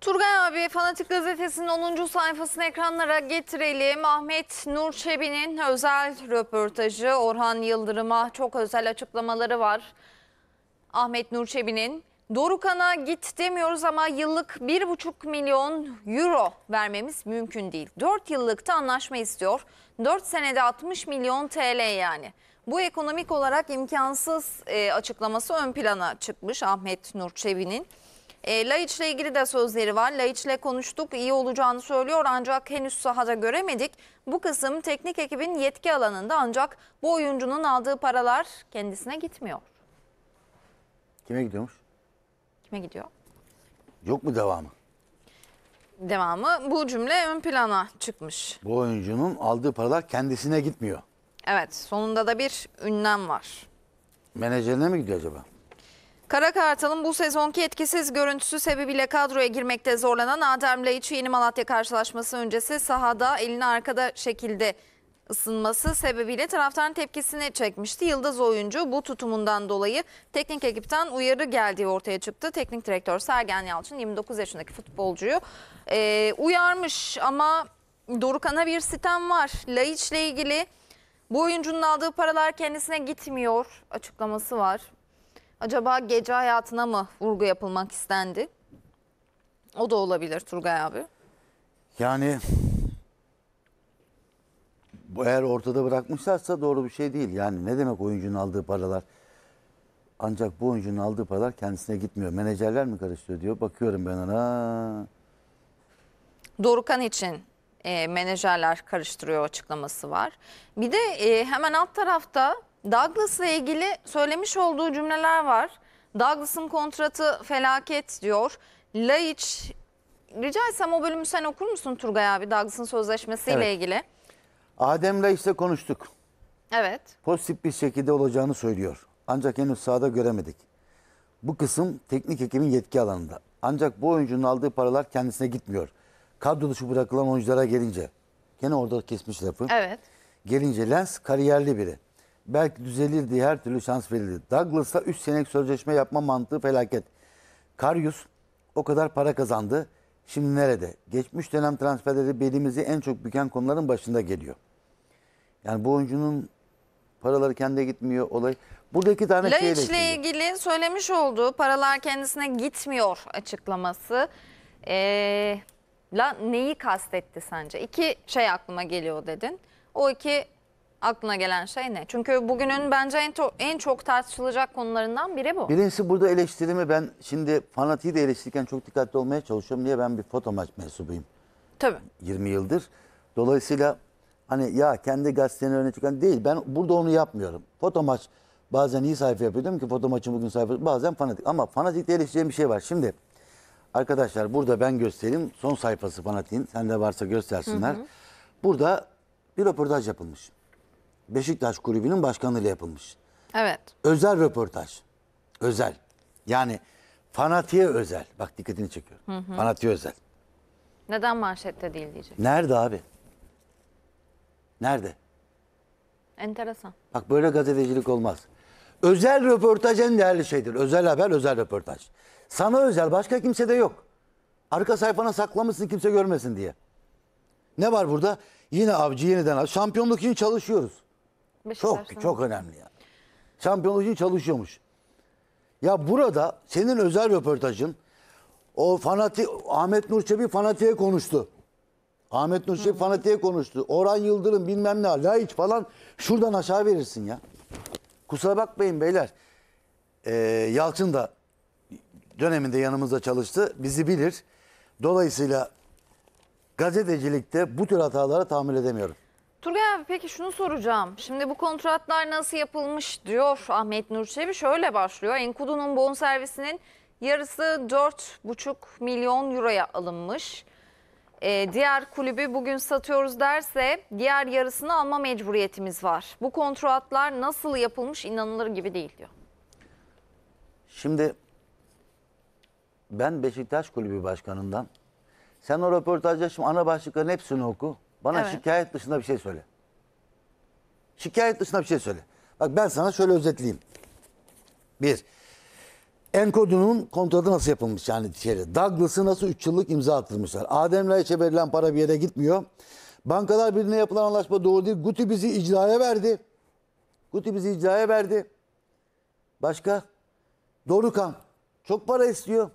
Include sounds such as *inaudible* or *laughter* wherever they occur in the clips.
Turgay abi Fanatik Gazetesi'nin 10. sayfasını ekranlara getirelim. Ahmet Nur Çebi'nin özel röportajı Orhan Yıldırım'a çok özel açıklamaları var. Ahmet Nur Çebi'nin Dorukan'a git demiyoruz ama yıllık 1,5 milyon euro vermemiz mümkün değil. 4 yıllıkta anlaşma istiyor. 4 senede 60 milyon TL yani. Bu ekonomik olarak imkansız e, açıklaması ön plana çıkmış Ahmet Nur Çebi'nin. E, ile ilgili de sözleri var. ile konuştuk iyi olacağını söylüyor ancak henüz sahada göremedik. Bu kısım teknik ekibin yetki alanında ancak bu oyuncunun aldığı paralar kendisine gitmiyor. Kime gidiyormuş? Kime gidiyor? Yok mu devamı? Devamı bu cümle ön plana çıkmış. Bu oyuncunun aldığı paralar kendisine gitmiyor. Evet sonunda da bir ünlem var. Menajerine mi gidiyor acaba? Kara Kartal'ın bu sezonki etkisiz görüntüsü sebebiyle kadroya girmekte zorlanan Adem Laiçi Yeni Malatya karşılaşması öncesi sahada elini arkada şekilde ısınması sebebiyle taraftarın tepkisini çekmişti. Yıldız oyuncu bu tutumundan dolayı teknik ekipten uyarı geldiği ortaya çıktı. Teknik direktör Sergen Yalçın 29 yaşındaki futbolcuyu e, uyarmış ama Dorukan'a bir sitem var. ile ilgili bu oyuncunun aldığı paralar kendisine gitmiyor açıklaması var. Acaba gece hayatına mı vurgu yapılmak istendi? O da olabilir Turgay abi. Yani bu eğer ortada bırakmışlarsa doğru bir şey değil. Yani ne demek oyuncunun aldığı paralar? Ancak bu oyuncunun aldığı paralar kendisine gitmiyor. Menajerler mi karıştırıyor diyor. Bakıyorum ben ona. Dorukan için e, menajerler karıştırıyor açıklaması var. Bir de e, hemen alt tarafta Douglas'la ilgili söylemiş olduğu cümleler var. Douglas'ın kontratı felaket diyor. Laiç, rica etsem o bölümü sen okur musun Turgay abi Douglas'ın sözleşmesiyle Evet. ilgili? Adem Laiç'le konuştuk. Evet. Pozitif bir şekilde olacağını söylüyor. Ancak henüz sahada göremedik. Bu kısım teknik ekibin yetki alanında. Ancak bu oyuncunun aldığı paralar kendisine gitmiyor. Kadro dışı bırakılan oyunculara gelince. Gene orada kesmiş lafı. Evet. Gelince Lens kariyerli biri belki düzelir diye her türlü şans verildi. Douglas'a 3 senelik sözleşme yapma mantığı felaket. Karyus o kadar para kazandı. Şimdi nerede? Geçmiş dönem transferleri belimizi en çok büken konuların başında geliyor. Yani bu oyuncunun paraları kendine gitmiyor olay. Burada iki tane şey ile ilgili söylemiş olduğu paralar kendisine gitmiyor açıklaması. Ee, la neyi kastetti sence? İki şey aklıma geliyor dedin. O iki aklına gelen şey ne? Çünkü bugünün bence en, en çok tartışılacak konularından biri bu. Birincisi burada eleştirimi ben şimdi fanatiği de eleştirirken çok dikkatli olmaya çalışıyorum Niye? ben bir foto maç mensubuyum. Tabii. 20 yıldır. Dolayısıyla hani ya kendi gazeteni öne çıkan değil ben burada onu yapmıyorum. Foto maç bazen iyi sayfa yapıyorum ki foto maçın bugün sayfa bazen fanatik ama fanatik de eleştireceğim bir şey var. Şimdi arkadaşlar burada ben göstereyim son sayfası fanatiğin de varsa göstersinler. Hı hı. Burada bir röportaj yapılmış. Beşiktaş Kulübü'nün başkanıyla yapılmış. Evet. Özel röportaj. Özel. Yani fanatiğe özel. Bak dikkatini çekiyorum. Hı hı. Fanatiğe özel. Neden manşette değil diyecek. Nerede abi? Nerede? Enteresan. Bak böyle gazetecilik olmaz. Özel röportaj en değerli şeydir. Özel haber, özel röportaj. Sana özel, başka kimse de yok. Arka sayfana saklamışsın kimse görmesin diye. Ne var burada? Yine avcı yeniden avcı. Şampiyonluk için çalışıyoruz çok çok önemli ya. Şampiyonluk için çalışıyormuş. Ya burada senin özel röportajın o fanati Ahmet Nur Çebi fanatiğe konuştu. Ahmet Nur Çebi fanatiğe konuştu. Orhan Yıldırım bilmem ne Laiç falan şuradan aşağı verirsin ya. Kusura bakmayın beyler. Ee, Yalçın da döneminde yanımızda çalıştı. Bizi bilir. Dolayısıyla gazetecilikte bu tür hatalara tahammül edemiyorum. Turgay abi peki şunu soracağım. Şimdi bu kontratlar nasıl yapılmış diyor Ahmet Nur Çebi. Şöyle başlıyor. Enkudu'nun bonservisinin yarısı 4,5 milyon euroya alınmış. Ee, diğer kulübü bugün satıyoruz derse diğer yarısını alma mecburiyetimiz var. Bu kontratlar nasıl yapılmış inanılır gibi değil diyor. Şimdi ben Beşiktaş Kulübü Başkanı'ndan sen o röportajda şimdi ana başlıkların hepsini oku. Bana Evet. şikayet dışında bir şey söyle. Şikayet dışında bir şey söyle. Bak ben sana şöyle özetleyeyim. Bir, Enkodu'nun kontratı nasıl yapılmış yani şeyle. Douglas'ı nasıl 3 yıllık imza attırmışlar. Adem Laiç'e verilen para bir yere gitmiyor. Bankalar birine yapılan anlaşma doğru değil. Guti bizi icraya verdi. Guti bizi icraya verdi. Başka? Dorukan. Çok para istiyor.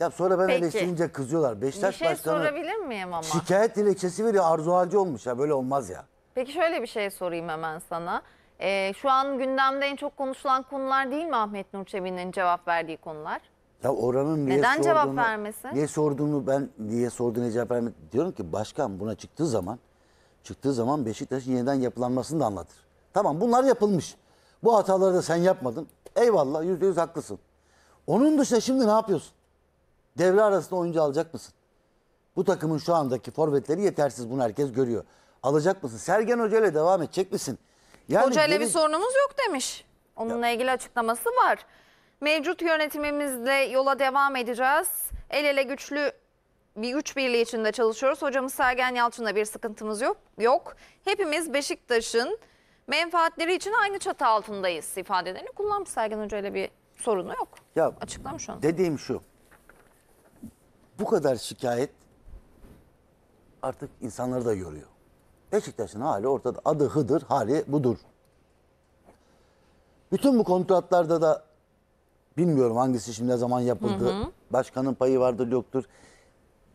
Ya sonra ben Peki. eleştirince kızıyorlar. Beşiktaş bir şey Başkanı sorabilir miyim ama? Şikayet dilekçesi veriyor. Arzu halci olmuş ya. Böyle olmaz ya. Peki şöyle bir şey sorayım hemen sana. Ee, şu an gündemde en çok konuşulan konular değil mi Ahmet Nur Çebi'nin cevap verdiği konular? Ya oranın niye Neden cevap vermesin? Niye sorduğunu ben niye sorduğunu cevap vermedim. Diyorum ki başkan buna çıktığı zaman çıktığı zaman Beşiktaş'ın yeniden yapılanmasını da anlatır. Tamam bunlar yapılmış. Bu hataları da sen yapmadın. Eyvallah yüzde yüz haklısın. Onun dışında şimdi ne yapıyorsun? devre arasında oyuncu alacak mısın? Bu takımın şu andaki forvetleri yetersiz bunu herkes görüyor. Alacak mısın? Sergen Hoca ile devam edecek misin? Yani Hoca ile bir sorunumuz yok demiş. Onunla ilgili açıklaması var. Mevcut yönetimimizle yola devam edeceğiz. El ele güçlü bir güç birliği içinde çalışıyoruz. Hocamız Sergen Yalçın'la bir sıkıntımız yok. Yok. Hepimiz Beşiktaş'ın menfaatleri için aynı çatı altındayız ifadelerini kullanmış Sergen Hoca ile bir sorunu yok. Ya, Açıklamış onu. Dediğim şu bu kadar şikayet artık insanları da yoruyor. Beşiktaş'ın hali ortada. Adı Hıdır, hali budur. Bütün bu kontratlarda da bilmiyorum hangisi şimdi ne zaman yapıldı. Hı hı. Başkanın payı vardır yoktur.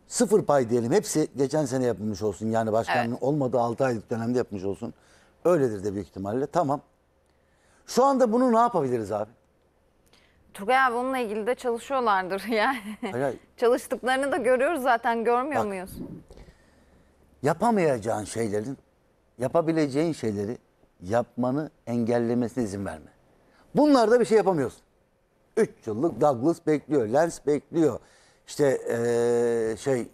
Sıfır pay diyelim. Hepsi geçen sene yapılmış olsun. Yani başkanın evet. olmadığı 6 aylık dönemde yapmış olsun. Öyledir de büyük ihtimalle. Tamam. Şu anda bunu ne yapabiliriz abi? Turgay abi onunla ilgili de çalışıyorlardır *laughs* yani. Hayır, hayır. Çalıştıklarını da görüyoruz zaten görmüyor Bak, muyuz? Yapamayacağın şeylerin, yapabileceğin şeyleri yapmanı engellemesine izin verme. Bunlarda bir şey yapamıyorsun. 3 yıllık Douglas bekliyor, Lens bekliyor. İşte ee, şey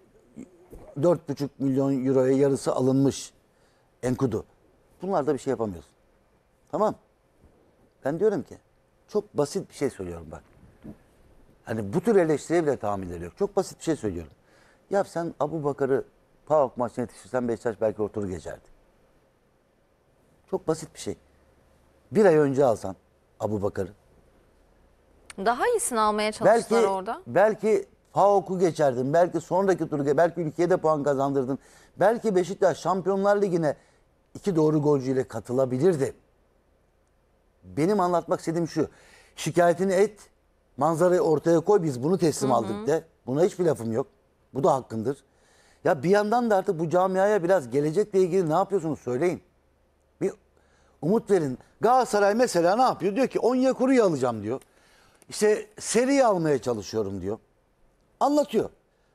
4,5 milyon euroya yarısı alınmış Enkudu. Bunlarda bir şey yapamıyorsun. Tamam. Ben diyorum ki çok basit bir şey söylüyorum bak. Hani bu tür eleştiriye bile tahammülleri yok. Çok basit bir şey söylüyorum. Ya sen Abu Bakar'ı PAOK maçına yetiştirsen Beşiktaş belki o geçerdi. Çok basit bir şey. Bir ay önce alsan Abu Bakar'ı. Daha iyisini almaya çalıştılar Belki, orada. belki PAOK'u geçerdin. Belki sonraki turu belki ülkeye de puan kazandırdın. Belki Beşiktaş Şampiyonlar Ligi'ne iki doğru ile katılabilirdi benim anlatmak istediğim şu. Şikayetini et, manzarayı ortaya koy biz bunu teslim Hı-hı. aldık de. Buna hiçbir lafım yok. Bu da hakkındır. Ya bir yandan da artık bu camiaya biraz gelecekle ilgili ne yapıyorsunuz söyleyin. Bir umut verin. Galatasaray mesela ne yapıyor? Diyor ki Onyekuru'yu alacağım diyor. İşte seri almaya çalışıyorum diyor. Anlatıyor.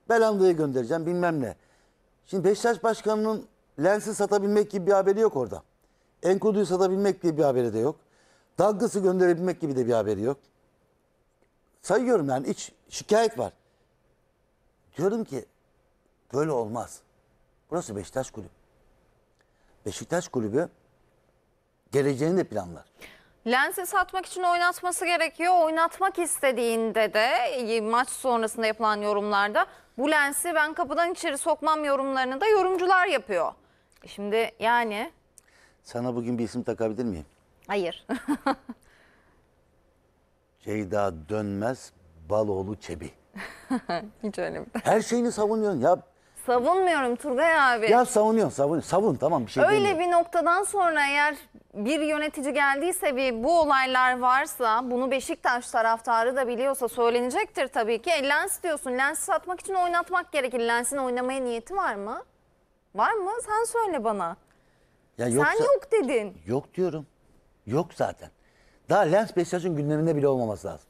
Belanda'yı göndereceğim bilmem ne. Şimdi Beşiktaş Başkanı'nın lensi satabilmek gibi bir haberi yok orada. Enkodu'yu satabilmek diye bir haberi de yok dalgası gönderebilmek gibi de bir haberi yok. Sayıyorum yani iç şikayet var. Diyorum ki böyle olmaz. Burası Beşiktaş Kulübü. Beşiktaş Kulübü geleceğini de planlar. Lensi satmak için oynatması gerekiyor. Oynatmak istediğinde de e, maç sonrasında yapılan yorumlarda bu lensi ben kapıdan içeri sokmam yorumlarını da yorumcular yapıyor. Şimdi yani... Sana bugün bir isim takabilir miyim? Hayır. *laughs* Ceyda Dönmez Baloğlu Çebi. *laughs* Hiç öyle mi? Her şeyini savunuyorsun ya. Savunmuyorum Turgay abi. Ya savunuyorsun savun. Savun tamam bir şey Öyle demiyorum. bir noktadan sonra eğer bir yönetici geldiyse bir bu olaylar varsa bunu Beşiktaş taraftarı da biliyorsa söylenecektir tabii ki. E, lens diyorsun lens satmak için oynatmak gerekir. Lensin oynamaya niyeti var mı? Var mı? Sen söyle bana. Ya yoksa, Sen yok dedin. Yok diyorum. Yok zaten. Daha Lens Beşiktaş'ın gündeminde bile olmaması lazım.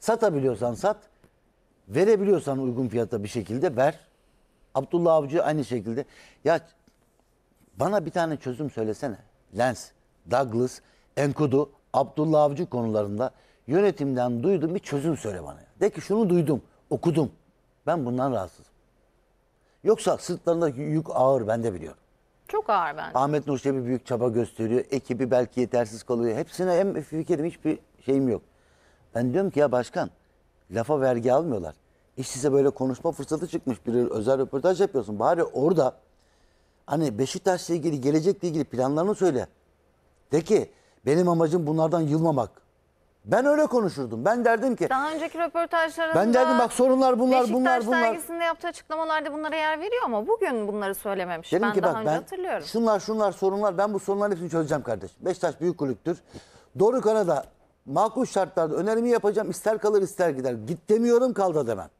Satabiliyorsan sat. Verebiliyorsan uygun fiyata bir şekilde ver. Abdullah Avcı aynı şekilde. Ya bana bir tane çözüm söylesene. Lens, Douglas, Enkudu, Abdullah Avcı konularında yönetimden duydum bir çözüm söyle bana. De ki şunu duydum, okudum. Ben bundan rahatsızım. Yoksa sırtlarındaki yük ağır ben de biliyorum. Çok ağır bence. Ahmet Nur bir büyük çaba gösteriyor. Ekibi belki yetersiz kalıyor. Hepsine hem fikrim hiçbir şeyim yok. Ben diyorum ki ya başkan lafa vergi almıyorlar. İş size böyle konuşma fırsatı çıkmış. Bir özel röportaj yapıyorsun. Bari orada hani Beşiktaş'la ilgili gelecekle ilgili planlarını söyle. De ki benim amacım bunlardan yılmamak. Ben öyle konuşurdum. Ben derdim ki Daha önceki röportajlarında ben derdim bak sorunlar bunlar Beşiktaş bunlar bunlar. dergisinde yaptığı açıklamalarda bunlara yer veriyor ama bugün bunları söylememiş. Dedim ben ki daha bak önce ben hatırlıyorum. şunlar şunlar sorunlar ben bu sorunların hepsini çözeceğim kardeşim. Beşiktaş büyük kulüptür. Doğru Kanada. makul şartlarda önerimi yapacağım. İster kalır ister gider. Git demiyorum kal da demem.